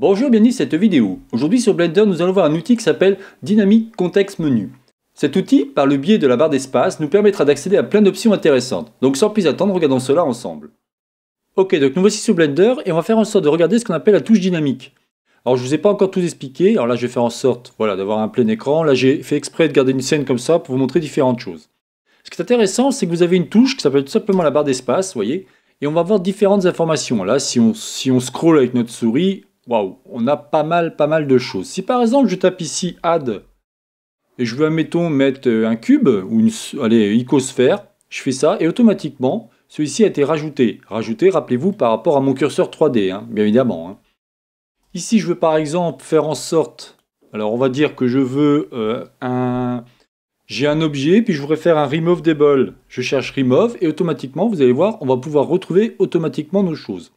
Bonjour, bienvenue à cette vidéo. Aujourd'hui sur Blender, nous allons voir un outil qui s'appelle Dynamic Context Menu. Cet outil, par le biais de la barre d'espace, nous permettra d'accéder à plein d'options intéressantes. Donc sans plus attendre, regardons cela ensemble. Ok, donc nous voici sur Blender et on va faire en sorte de regarder ce qu'on appelle la touche dynamique. Alors je vous ai pas encore tout expliqué, alors là je vais faire en sorte d'avoir un plein écran. Là j'ai fait exprès de garder une scène comme ça pour vous montrer différentes choses. Ce qui est intéressant, c'est que vous avez une touche qui s'appelle tout simplement la barre d'espace, vous voyez, et on va avoir différentes informations. Là, si on, si on scroll avec notre souris, Waouh, on a pas mal, pas mal de choses. Si par exemple je tape ici add et je veux, admettons, mettre euh, un cube ou une allez, icosphère, je fais ça et automatiquement celui-ci a été rajouté. Rajouté, rappelez-vous, par rapport à mon curseur 3D, hein, bien évidemment. Hein. Ici, je veux par exemple faire en sorte. Alors, on va dire que je veux euh, un. J'ai un objet, puis je voudrais faire un remove Je cherche remove et automatiquement, vous allez voir, on va pouvoir retrouver automatiquement nos choses.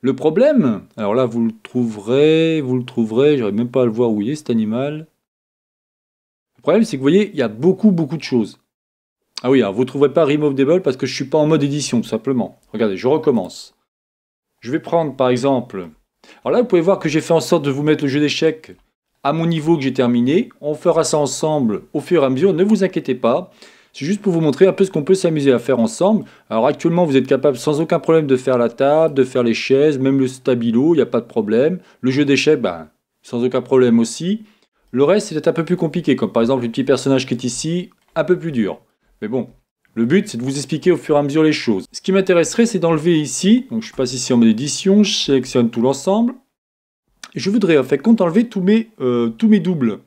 Le problème, alors là vous le trouverez, vous le trouverez, j'arrive même pas à le voir où il est cet animal. Le problème c'est que vous voyez, il y a beaucoup beaucoup de choses. Ah oui, vous ne trouverez pas Removable parce que je ne suis pas en mode édition tout simplement. Regardez, je recommence. Je vais prendre par exemple... Alors là vous pouvez voir que j'ai fait en sorte de vous mettre le jeu d'échecs à mon niveau que j'ai terminé. On fera ça ensemble au fur et à mesure, ne vous inquiétez pas. C'est juste pour vous montrer un peu ce qu'on peut s'amuser à faire ensemble. Alors actuellement, vous êtes capable sans aucun problème de faire la table, de faire les chaises, même le stabilo, il n'y a pas de problème. Le jeu d'échecs, ben, sans aucun problème aussi. Le reste, c'est un peu plus compliqué, comme par exemple le petit personnage qui est ici, un peu plus dur. Mais bon, le but, c'est de vous expliquer au fur et à mesure les choses. Ce qui m'intéresserait, c'est d'enlever ici, donc je passe ici en mode édition, je sélectionne tout l'ensemble, je voudrais en fait compte enlever tous mes, euh, tous mes doubles.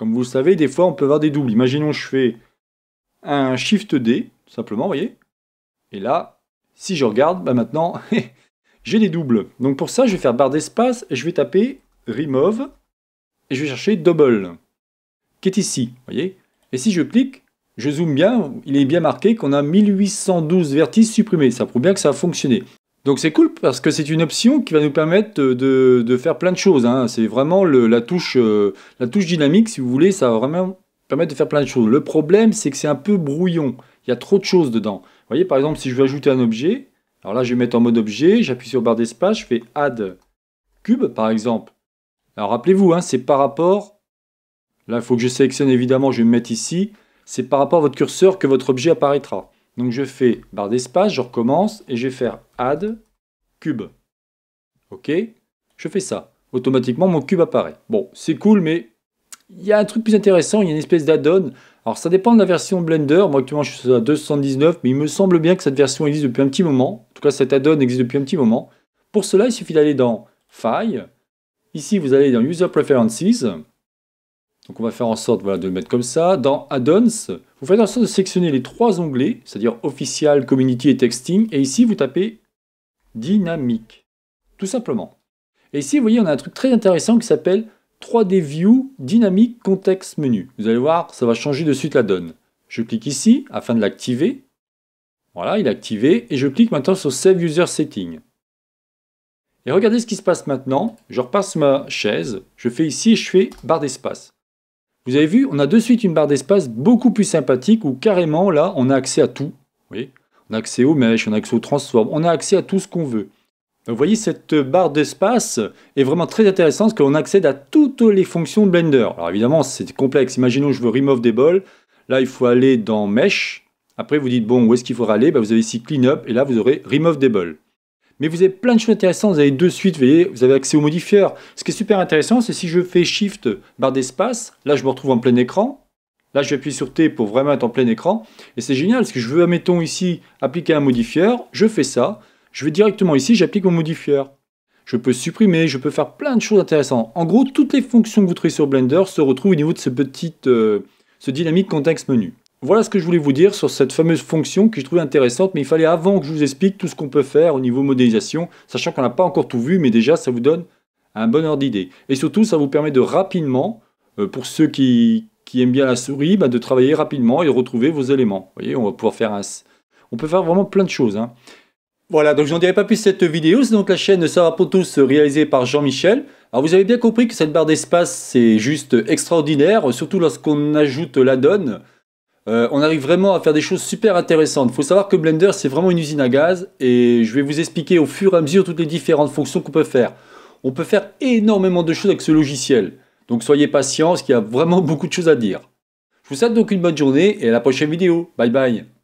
Comme vous le savez, des fois, on peut avoir des doubles. Imaginons, je fais un Shift D, simplement, vous voyez. Et là, si je regarde, bah, maintenant, j'ai des doubles. Donc pour ça, je vais faire barre d'espace, et je vais taper remove, et je vais chercher double, qui est ici, voyez. Et si je clique, je zoome bien, il est bien marqué qu'on a 1812 vertices supprimés. Ça prouve bien que ça a fonctionné. Donc c'est cool parce que c'est une option qui va nous permettre de, faire plein de choses. Hein. C'est vraiment la, touche, euh, la touche dynamique, si vous voulez, ça va vraiment permettre de faire plein de choses. Le problème, c'est que c'est un peu brouillon. Il y a trop de choses dedans. Vous voyez, par exemple, si je veux ajouter un objet, alors là, je vais mettre en mode objet, j'appuie sur barre d'espace, je fais add cube, par exemple. Alors rappelez-vous, hein, c'est par rapport, là, il faut que je sélectionne évidemment, je vais me mettre ici, c'est par rapport à votre curseur que votre objet apparaîtra. Donc je fais barre d'espace, je recommence, et je vais faire add cube. OK Je fais ça. Automatiquement, mon cube apparaît. Bon, c'est cool, mais il y a un truc plus intéressant, il y a une espèce d'addon. Alors ça dépend de la version Blender, moi actuellement je suis à 219, mais il me semble bien que cette version existe depuis un petit moment. En tout cas, cet add existe depuis un petit moment. Pour cela, il suffit d'aller dans File. Ici, vous allez dans User Preferences. Donc on va faire en sorte voilà, de le mettre comme ça. Dans Add-ons, vous faites en sorte de sélectionner les trois onglets, c'est-à-dire Official, Community et Texting. Et ici, vous tapez Dynamique, tout simplement. Et ici, vous voyez, on a un truc très intéressant qui s'appelle 3D View dynamique context menu. Vous allez voir, ça va changer de suite la donne. Je clique ici afin de l'activer. Voilà, il est activé et je clique maintenant sur Save User Setting. Et regardez ce qui se passe maintenant. Je repasse ma chaise, je fais ici et je fais barre d'espace. Vous avez vu, on a de suite une barre d'espace beaucoup plus sympathique où carrément là, on a accès à tout. oui on a accès aux mèches, on a accès aux transforms, on a accès à tout ce qu'on veut vous voyez, cette barre d'espace est vraiment très intéressante parce qu'on accède à toutes les fonctions de Blender. Alors évidemment, c'est complexe. Imaginons je veux remove des bols. Là, il faut aller dans Mesh. Après, vous dites, bon, où est-ce qu'il faut aller bah, Vous avez ici Cleanup et là, vous aurez Remove des bols. Mais vous avez plein de choses intéressantes. Vous avez de suite, vous vous avez accès aux modifieurs. Ce qui est super intéressant, c'est si je fais Shift, barre d'espace, là, je me retrouve en plein écran. Là, je vais appuyer sur T pour vraiment être en plein écran. Et c'est génial parce que je veux, admettons ici, appliquer un modifier, Je fais ça. Je vais directement ici, j'applique mon modifieur. Je peux supprimer, je peux faire plein de choses intéressantes. En gros, toutes les fonctions que vous trouvez sur Blender se retrouvent au niveau de ce petit euh, ce dynamique contexte menu. Voilà ce que je voulais vous dire sur cette fameuse fonction que je trouvais intéressante, mais il fallait avant que je vous explique tout ce qu'on peut faire au niveau modélisation, sachant qu'on n'a pas encore tout vu, mais déjà ça vous donne un bon ordre d'idée. Et surtout, ça vous permet de rapidement, euh, pour ceux qui, aiment bien la souris, bah, de travailler rapidement et retrouver vos éléments. Vous voyez, on va pouvoir faire un... On peut faire vraiment plein de choses. Hein. Voilà, donc je n'en dirai pas plus cette vidéo, c'est donc la chaîne Sarah pour tous réalisée par Jean-Michel. Alors vous avez bien compris que cette barre d'espace c'est juste extraordinaire, surtout lorsqu'on ajoute la donne. Euh, on arrive vraiment à faire des choses super intéressantes. Il faut savoir que Blender c'est vraiment une usine à gaz et je vais vous expliquer au fur et à mesure toutes les différentes fonctions qu'on peut faire. On peut faire énormément de choses avec ce logiciel. Donc soyez patients, parce qu'il y a vraiment beaucoup de choses à dire. Je vous souhaite donc une bonne journée et à la prochaine vidéo. Bye bye